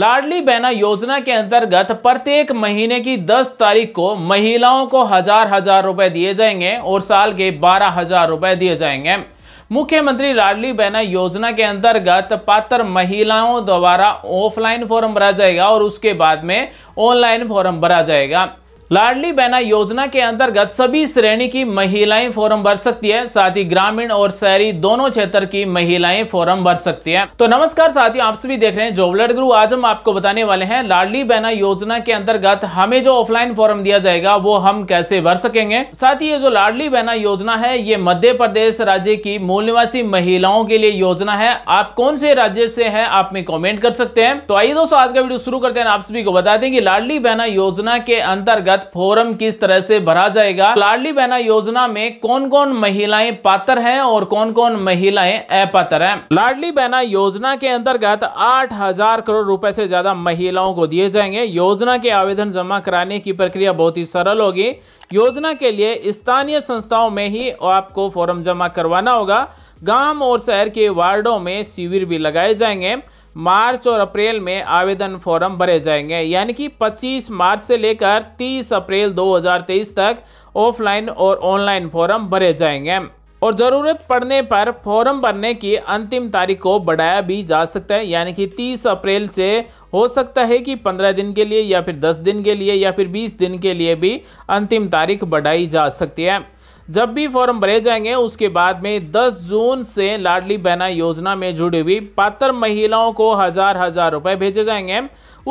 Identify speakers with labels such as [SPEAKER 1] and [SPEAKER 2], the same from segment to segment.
[SPEAKER 1] लाडली बहना योजना के अंतर्गत प्रत्येक महीने की 10 तारीख को महिलाओं को हजार हजार रुपए दिए जाएंगे और साल के बारह हजार रुपए दिए जाएंगे मुख्यमंत्री लाडली बहना योजना के अंतर्गत पात्र महिलाओं द्वारा ऑफलाइन फॉर्म भरा जाएगा और उसके बाद में ऑनलाइन फॉर्म भरा जाएगा लाडली बहना योजना के अंतर्गत सभी श्रेणी की महिलाएं फॉर्म भर सकती है साथ ही ग्रामीण और शहरी दोनों क्षेत्र की महिलाएं फॉर्म भर सकती है तो नमस्कार साथियों आप सभी देख रहे हैं जॉबलर गुरु आज हम आपको बताने वाले हैं लाडली बहना योजना के अंतर्गत हमें जो ऑफलाइन फॉर्म दिया जाएगा वो हम कैसे भर सकेंगे साथ ही ये जो लाडली बहना योजना है ये मध्य प्रदेश राज्य की मूल निवासी महिलाओं के लिए योजना है आप कौन से राज्य से है आप में कॉमेंट कर सकते हैं तो आइए दोस्तों आज का वीडियो शुरू करते हैं आप सभी को बता दें कि लाडली बहना योजना के अंतर्गत तहत फोरम किस तरह से भरा जाएगा लाडली बहना योजना में कौन कौन महिलाएं पात्र हैं और कौन कौन महिलाएं अपात्र हैं लाडली बहना योजना के अंतर्गत 8000 करोड़ रुपए से ज्यादा महिलाओं को दिए जाएंगे योजना के आवेदन जमा कराने की प्रक्रिया बहुत ही सरल होगी योजना के लिए स्थानीय संस्थाओं में ही आपको फॉर्म जमा करवाना होगा गांव और शहर के वार्डों में शिविर भी लगाए जाएंगे मार्च और अप्रैल में आवेदन फॉर्म भरे जाएंगे यानी कि 25 मार्च से लेकर 30 अप्रैल 2023 तक ऑफलाइन और ऑनलाइन फॉर्म भरे जाएंगे और ज़रूरत पड़ने पर फॉर्म भरने की अंतिम तारीख को बढ़ाया भी जा सकता है यानी कि 30 अप्रैल से हो सकता है कि 15 दिन के लिए या फिर 10 दिन के लिए या फिर 20 दिन के लिए भी अंतिम तारीख बढ़ाई जा सकती है जब भी फॉर्म भरे जाएंगे उसके बाद में 10 जून से लाडली बहना योजना में जुड़ी हुई पात्र महिलाओं को हजार हजार रुपए भेजे जाएंगे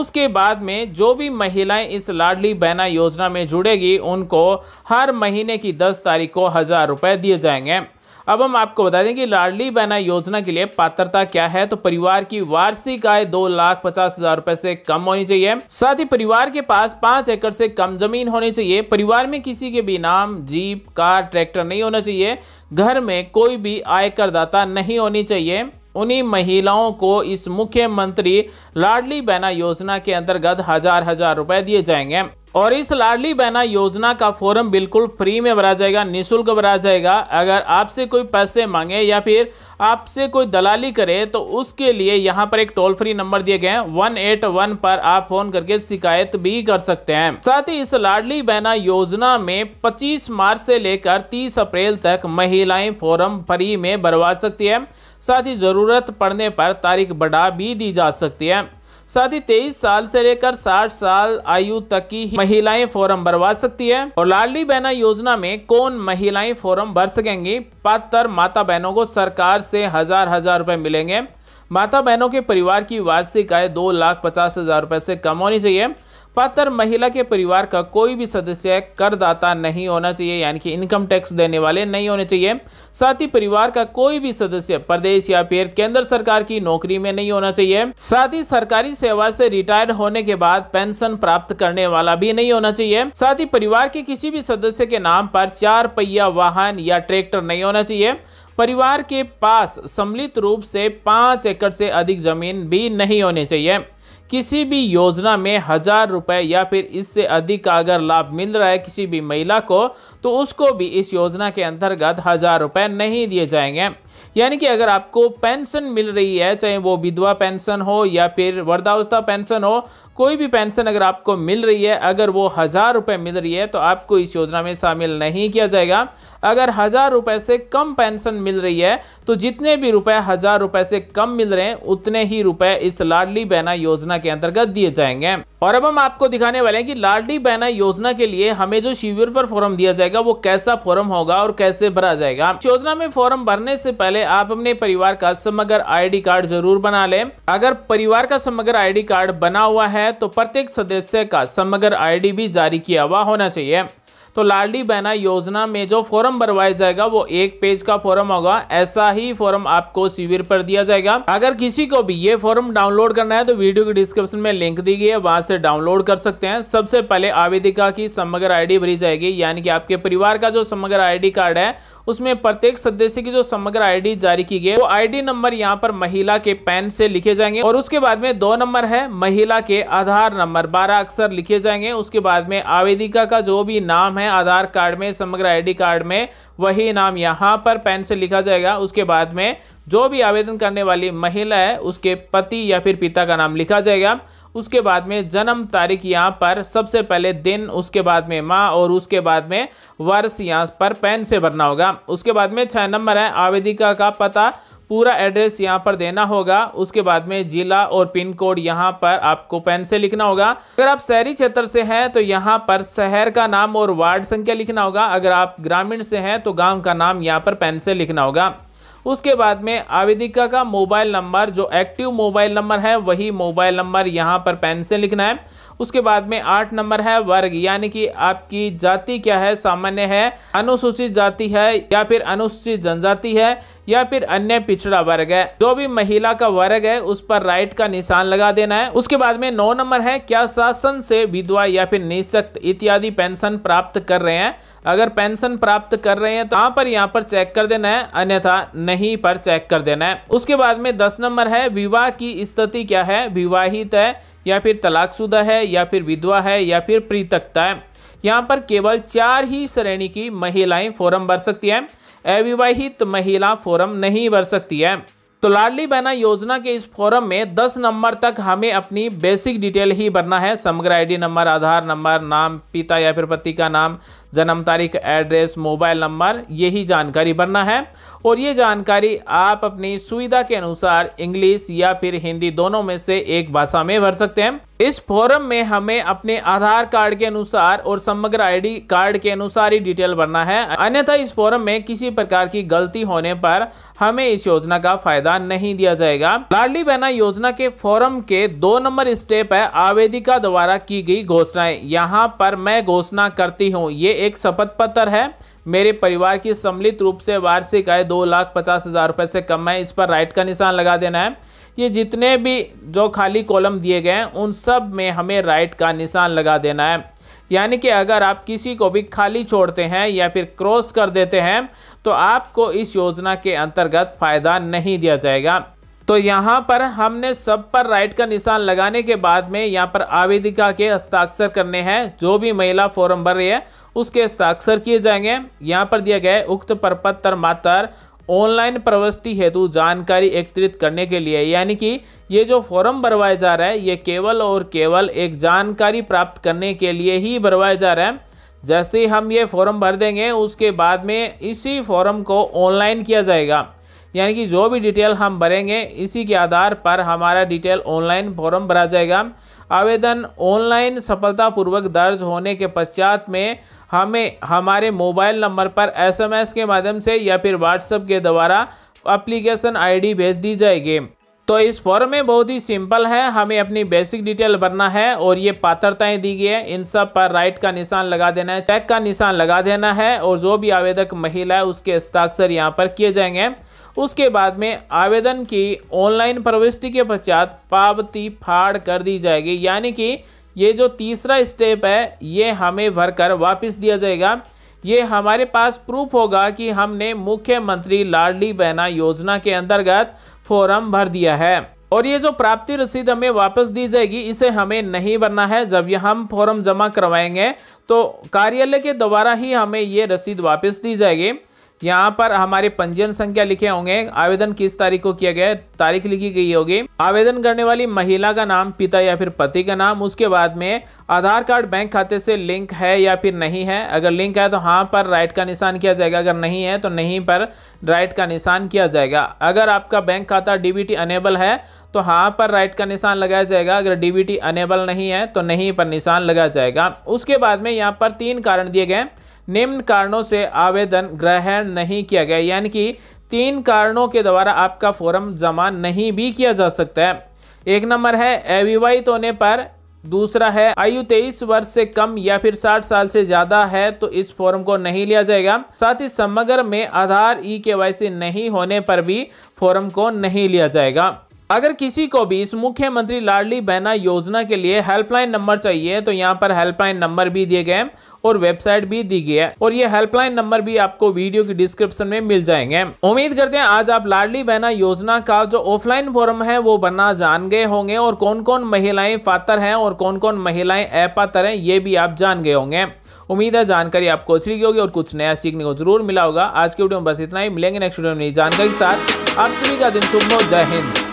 [SPEAKER 1] उसके बाद में जो भी महिलाएं इस लाडली बहना योजना में जुड़ेगी उनको हर महीने की 10 तारीख को हजार रुपए दिए जाएंगे अब हम आपको बता दें कि लाडली बहना योजना के लिए पात्रता क्या है तो परिवार की वार्षिक आय दो लाख पचास हजार रुपए से कम होनी चाहिए साथ ही परिवार के पास पांच एकड़ से कम जमीन होनी चाहिए परिवार में किसी के भी नाम जीप कार ट्रैक्टर नहीं होना चाहिए घर में कोई भी आयकरदाता नहीं होनी चाहिए उन्हीं महिलाओं को इस मुख्यमंत्री लाडली बहना योजना के अंतर्गत हजार हजार रुपए दिए जाएंगे और इस लाडली बहना योजना का फॉर्म बिल्कुल फ्री में भरा जाएगा निःशुल्क भरा जाएगा अगर आपसे कोई पैसे मांगे या फिर आपसे कोई दलाली करे तो उसके लिए यहाँ पर एक टोल फ्री नंबर दिए गए हैं वन एट वन पर आप फोन करके शिकायत भी कर सकते हैं साथ ही इस लाडली बहना योजना में 25 मार्च से लेकर 30 अप्रैल तक महिलाएं फॉर्म फ्री में भरवा सकती है साथ ही ज़रूरत पड़ने पर तारीख बढ़ा भी दी जा सकती है साथ ही तेईस साल से लेकर साठ साल आयु तक की महिलाएं फॉर्म भरवा सकती है और लाडली बहना योजना में कौन महिलाएं फॉर्म भर सकेंगी पात्र माता बहनों को सरकार से हजार हजार रुपए मिलेंगे माता बहनों के परिवार की वार्षिक आय दो लाख पचास हजार रुपए से कम होनी चाहिए पात्र महिला के परिवार का कोई भी सदस्य करदाता नहीं होना चाहिए यानी कि इनकम टैक्स देने वाले नहीं होने चाहिए साथ ही परिवार का कोई भी सदस्य प्रदेश या फिर केंद्र सरकार की नौकरी में नहीं होना चाहिए साथ ही सरकारी सेवा से रिटायर्ड होने के बाद पेंशन प्राप्त करने वाला भी नहीं होना चाहिए साथ ही परिवार के किसी भी सदस्य के नाम पर चार पहिया वाहन या ट्रैक्टर नहीं होना चाहिए परिवार के पास सम्मिलित रूप से पाँच एकड़ से अधिक जमीन भी नहीं होनी चाहिए किसी भी योजना में हज़ार रुपए या फिर इससे अधिक का अगर लाभ मिल रहा है किसी भी महिला को तो उसको भी इस योजना के अंतर्गत हज़ार रुपए नहीं दिए जाएंगे यानी कि अगर आपको पेंशन मिल रही है चाहे वो विधवा पेंशन हो या फिर वर्धावस्था पेंशन हो कोई भी पेंशन अगर आपको मिल रही है अगर वो हज़ार रुपये मिल रही है तो आपको इस योजना में शामिल नहीं किया जाएगा अगर हज़ार रुपये से कम पेंशन मिल रही है तो जितने भी रुपए हज़ार रुपये से कम मिल रहे हैं उतने ही रुपए इस लाडली बहना योजना के अंतर्गत दिए जाएंगे और अब हम आपको दिखाने वाले हैं कि लाडली बहना योजना के लिए हमें जो शिविर पर फॉर्म दिया जाएगा वो कैसा फॉर्म होगा और कैसे भरा जाएगा योजना में फॉर्म भरने से पहले आप अपने परिवार का समग्र आईडी कार्ड जरूर बना लें अगर परिवार का समग्र आईडी कार्ड बना हुआ है है तो प्रत्येक सदस्य का समग्र आईडी भी जारी किया हुआ होना चाहिए तो लाडली बहना योजना में जो फॉर्म भरवाया जाएगा वो एक पेज का फॉर्म होगा ऐसा ही फॉर्म आपको शिविर पर दिया जाएगा अगर किसी को भी ये फॉर्म डाउनलोड करना है तो वीडियो के डिस्क्रिप्शन में लिंक दी गई है वहां से डाउनलोड कर सकते हैं सबसे पहले आवेदिका की समग्र आईडी भरी जाएगी यानी कि आपके परिवार का जो समग्र आईडी कार्ड है उसमें प्रत्येक सदस्य की जो समग्र आईडी जारी की गई है वो आईडी नंबर यहाँ पर महिला के पैन से लिखे जाएंगे और उसके बाद में दो नंबर है महिला के आधार नंबर बारह अक्षर लिखे जाएंगे उसके बाद में आवेदिका का जो भी नाम है में आधार कार्ड में समग्र आईडी कार्ड में वही नाम यहाँ पर पेन से लिखा जाएगा उसके बाद में जो भी आवेदन करने वाली महिला है उसके पति या फिर पिता का नाम लिखा जाएगा उसके बाद में जन्म तारीख यहाँ पर सबसे पहले दिन उसके बाद में माह और उसके बाद में वर्ष यहाँ पर पेन से भरना होगा उसके बाद में छः नंबर है आवेदिका का पता पूरा एड्रेस यहाँ पर देना होगा उसके बाद में जिला और पिन कोड यहाँ पर आपको पेन से लिखना होगा अगर आप शहरी क्षेत्र से हैं तो यहाँ पर शहर का नाम और वार्ड संख्या लिखना होगा अगर आप ग्रामीण से हैं तो गांव का नाम यहाँ पर पेन से लिखना होगा उसके बाद में आवेदिका का मोबाइल नंबर जो एक्टिव मोबाइल नंबर है वही मोबाइल नंबर यहाँ पर पेन से लिखना है उसके बाद में आठ नंबर है वर्ग यानी कि आपकी जाति क्या है सामान्य है अनुसूचित जाति है या फिर अनुसूचित जनजाति है या फिर अन्य पिछड़ा वर्ग है जो भी महिला का वर्ग है उस पर राइट का निशान लगा देना है उसके बाद में नौ नंबर है क्या शासन से विधवा या फिर निशक्त इत्यादि पेंशन प्राप्त कर रहे हैं अगर पेंशन प्राप्त कर रहे हैं तो यहाँ पर यहाँ पर चेक कर देना है अन्यथा नहीं पर चेक कर देना है उसके बाद में दस नंबर है विवाह की स्थिति क्या है विवाहित है या फिर तलाकशुदा है या फिर विधवा है या फिर प्रीतकता है यहाँ पर केवल चार ही श्रेणी की महिलाएं फॉरम भर सकती हैं अविवाहित महिला फॉरम नहीं भर सकती है तो लाडली बहना योजना के इस फॉरम में 10 नंबर तक हमें अपनी बेसिक डिटेल ही भरना है समग्र आईडी नंबर आधार नंबर नाम पिता या फिर पति का नाम जन्म तारीख एड्रेस मोबाइल नंबर यही जानकारी भरना है और ये जानकारी आप अपनी सुविधा के अनुसार इंग्लिश या फिर हिंदी दोनों में से एक भाषा में भर सकते हैं इस फॉरम में हमें अपने आधार कार्ड के अनुसार और समग्र आईडी कार्ड के अनुसार ही डिटेल भरना है अन्यथा इस फॉरम में किसी प्रकार की गलती होने पर हमें इस योजना का फायदा नहीं दिया जाएगा लाडली बहना योजना के फॉरम के दो नंबर स्टेप है आवेदिका द्वारा की गई घोषणाएं यहाँ पर मैं घोषणा करती हूँ ये एक शपथ पत्र है मेरे परिवार की सम्मिलित रूप से वार्षिक आय दो लाख पचास हज़ार रुपये से कम है इस पर राइट का निशान लगा देना है ये जितने भी जो खाली कॉलम दिए गए हैं उन सब में हमें राइट का निशान लगा देना है यानी कि अगर आप किसी को भी खाली छोड़ते हैं या फिर क्रॉस कर देते हैं तो आपको इस योजना के अंतर्गत फ़ायदा नहीं दिया जाएगा तो यहाँ पर हमने सब पर राइट का निशान लगाने के बाद में यहाँ पर आवेदिका के हस्ताक्षर करने हैं जो भी महिला फॉर्म भर रही है उसके हस्ताक्षर किए जाएंगे यहाँ पर दिया गया है उक्त प्रपत्र मात्र ऑनलाइन प्रवृष्टि हेतु जानकारी एकत्रित करने के लिए यानी कि ये जो फॉर्म भरवाया जा रहा है ये केवल और केवल एक जानकारी प्राप्त करने के लिए ही भरवाया जा रहा है जैसे हम ये फॉर्म भर देंगे उसके बाद में इसी फॉर्म को ऑनलाइन किया जाएगा यानी कि जो भी डिटेल हम भरेंगे इसी के आधार पर हमारा डिटेल ऑनलाइन फॉर्म भरा जाएगा आवेदन ऑनलाइन सफलतापूर्वक दर्ज होने के पश्चात में हमें हमारे मोबाइल नंबर पर एसएमएस के माध्यम से या फिर व्हाट्सएप के द्वारा अप्लीकेशन आईडी भेज दी जाएगी तो इस फॉर्म में बहुत ही सिंपल है हमें अपनी बेसिक डिटेल भरना है और ये पात्रताएं दी गई है इन सब पर राइट का निशान लगा देना है चेक का निशान लगा देना है और जो भी आवेदक महिला है उसके हस्ताक्षर यहाँ पर किए जाएंगे उसके बाद में आवेदन की ऑनलाइन प्रविष्टि के पश्चात पावती फाड़ कर दी जाएगी यानी कि ये जो तीसरा स्टेप है ये हमें भरकर वापस दिया जाएगा ये हमारे पास प्रूफ होगा कि हमने मुख्यमंत्री लाडली बहना योजना के अंतर्गत फॉर्म भर दिया है और ये जो प्राप्ति रसीद हमें वापस दी जाएगी इसे हमें नहीं भरना है जब यह हम फॉर्म जमा करवाएंगे तो कार्यालय के द्वारा ही हमें ये रसीद वापस दी जाएगी यहाँ पर हमारे पंजीयन संख्या लिखे होंगे आवेदन किस तारीख को किया गया है तारीख लिखी गई होगी आवेदन करने वाली महिला का नाम पिता या फिर पति का नाम उसके बाद में आधार कार्ड बैंक खाते से लिंक है या फिर नहीं है अगर लिंक है तो हाँ पर राइट का निशान किया जाएगा अगर नहीं है तो नहीं पर राइट का निशान किया जाएगा अगर आपका बैंक खाता डी अनेबल है तो हाँ पर राइट का निशान लगाया जाएगा अगर डी अनेबल नहीं है तो नहीं पर निशान लगाया जाएगा उसके बाद में यहाँ पर तीन कारण दिए गए निम्न कारणों से आवेदन ग्रहण नहीं किया गया यानी कि तीन कारणों के द्वारा आपका फॉर्म जमा नहीं भी किया जा सकता है एक नंबर है अविवाहित होने पर दूसरा है आयु तेईस वर्ष से कम या फिर साठ साल से ज़्यादा है तो इस फॉर्म को नहीं लिया जाएगा साथ ही समग्र में आधार ई के नहीं होने पर भी फॉर्म को नहीं लिया जाएगा अगर किसी को भी इस मुख्यमंत्री लाडली बहना योजना के लिए हेल्पलाइन नंबर चाहिए तो यहाँ पर हेल्पलाइन नंबर भी दिए गए और वेबसाइट भी दी गई है और ये हेल्पलाइन नंबर भी आपको वीडियो की डिस्क्रिप्शन में मिल जाएंगे उम्मीद करते हैं आज आप लाडली बहना योजना का जो ऑफलाइन फॉर्म है वो बनना जान गए होंगे और कौन कौन महिलाएं पात्र हैं और कौन कौन महिलाएं अपात्र हैं ये भी आप जान गए होंगे उम्मीद है जानकारी आपको अच्छी लगी होगी और कुछ नया सीखने को जरूर मिला होगा आज के वीडियो में बस इतना ही मिलेंगे नेक्स्ट वीडियो में जानकारी के साथ आप सभी का दिन शुभ हो जय हिंद